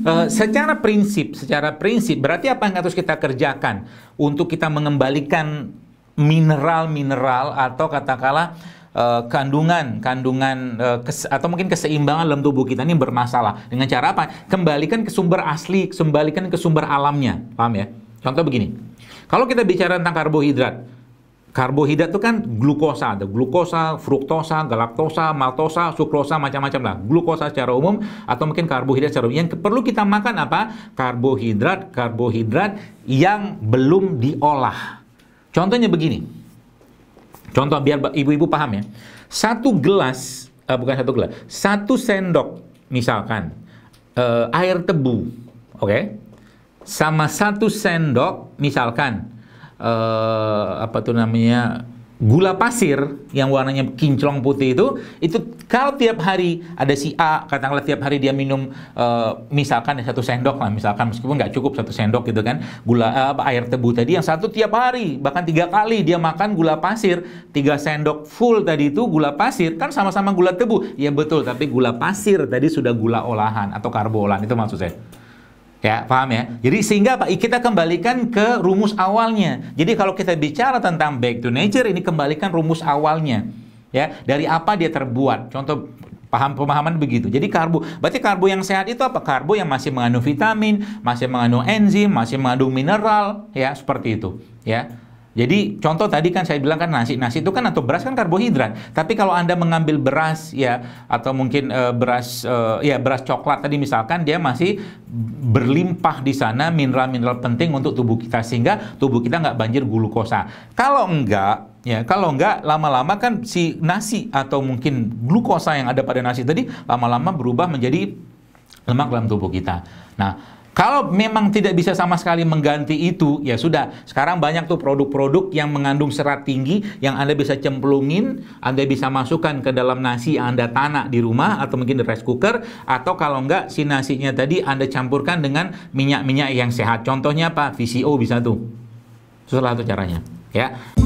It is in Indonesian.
Eh, secara prinsip, secara prinsip berarti apa yang harus kita kerjakan untuk kita mengembalikan mineral-mineral atau katakanlah uh, kandungan kandungan uh, kes, atau mungkin keseimbangan dalam tubuh kita ini bermasalah dengan cara apa? Kembalikan ke sumber asli, kembalikan ke sumber alamnya, paham ya? Contoh begini, kalau kita bicara tentang karbohidrat, Karbohidrat itu kan glukosa, ada glukosa, fruktosa, galaktosa, maltosa, sukrosa, macam-macam lah. Glukosa secara umum atau mungkin karbohidrat secara umum. Yang perlu kita makan apa? Karbohidrat, karbohidrat yang belum diolah. Contohnya begini. Contoh biar ibu-ibu paham ya. Satu gelas, uh, bukan satu gelas, satu sendok misalkan uh, air tebu, oke? Okay? Sama satu sendok misalkan uh, apa tuh namanya gula pasir yang warnanya kinclong putih itu itu kalau tiap hari ada si A katakanlah tiap hari dia minum uh, misalkan ya satu sendok lah misalkan meskipun nggak cukup satu sendok gitu kan gula eh, apa air tebu tadi yang satu tiap hari bahkan tiga kali dia makan gula pasir tiga sendok full tadi itu gula pasir kan sama-sama gula tebu ya betul tapi gula pasir tadi sudah gula olahan atau karbo olahan itu maksud saya Ya, paham ya? Hmm. Jadi sehingga Pak, kita kembalikan ke rumus awalnya. Jadi kalau kita bicara tentang back to nature ini kembalikan rumus awalnya. Ya, dari apa dia terbuat? Contoh paham pemahaman begitu. Jadi karbo, berarti karbo yang sehat itu apa? Karbo yang masih mengandung vitamin, masih mengandung enzim, masih mengandung mineral, ya, seperti itu, ya. Jadi contoh tadi kan saya bilang kan nasi, nasi itu kan atau beras kan karbohidrat. Tapi kalau Anda mengambil beras ya atau mungkin e, beras e, ya beras coklat tadi misalkan dia masih berlimpah di sana mineral-mineral penting untuk tubuh kita sehingga tubuh kita nggak banjir glukosa. Kalau enggak Ya, kalau enggak lama-lama kan si nasi atau mungkin glukosa yang ada pada nasi tadi lama-lama berubah menjadi lemak dalam tubuh kita. Nah, kalau memang tidak bisa sama sekali mengganti itu, ya sudah. Sekarang banyak tuh produk-produk yang mengandung serat tinggi yang Anda bisa cemplungin, Anda bisa masukkan ke dalam nasi Anda tanak di rumah atau mungkin di rice cooker atau kalau enggak si nasinya tadi Anda campurkan dengan minyak-minyak yang sehat. Contohnya apa? VCO bisa tuh. Susah tuh caranya, ya.